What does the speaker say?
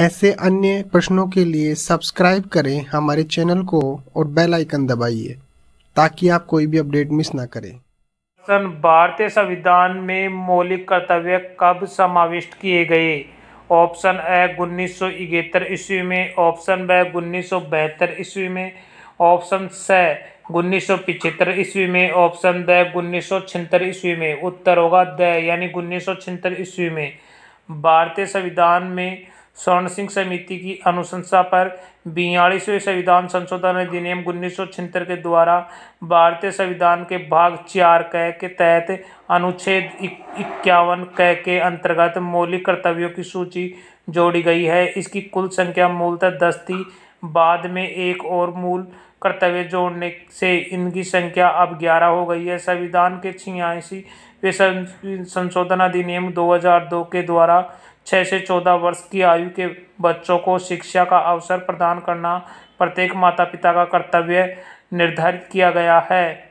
ऐसे अन्य प्रश्नों के लिए सब्सक्राइब करें हमारे चैनल को और बेल आइकन दबाइए ताकि आप कोई भी अपडेट मिस ना करें सन भारतीय संविधान में मौलिक कर्तव्य कब समाविष्ट किए गए ऑप्शन ए उन्नीस सौ इकहत्तर ईस्वी में ऑप्शन बी उन्नीस सौ बहत्तर ईस्वी में ऑप्शन स उन्नीस सौ पिछहत्तर ईस्वी में ऑप्शन द उन्नीस सौ छिहत्तर ईस्वी में उत्तर होगा द यानी उन्नीस सौ छिहत्तर ईस्वी में भारतीय संविधान में स्वर्ण सिंह समिति की अनुशंसा पर बयालीसवें संविधान संशोधन अधिनियम उन्नीस के द्वारा भारतीय संविधान के भाग चार कह के तहत अनुच्छेद इक्यावन कह के अंतर्गत मौलिक कर्तव्यों की सूची जोड़ी गई है इसकी कुल संख्या मूलतः दस थी बाद में एक और मूल कर्तव्य जोड़ने से इनकी संख्या अब ग्यारह हो गई है संविधान के छियासी वे संशोधन अधिनियम 2002 के द्वारा छः से चौदह वर्ष की आयु के बच्चों को शिक्षा का अवसर प्रदान करना प्रत्येक माता पिता का कर्तव्य निर्धारित किया गया है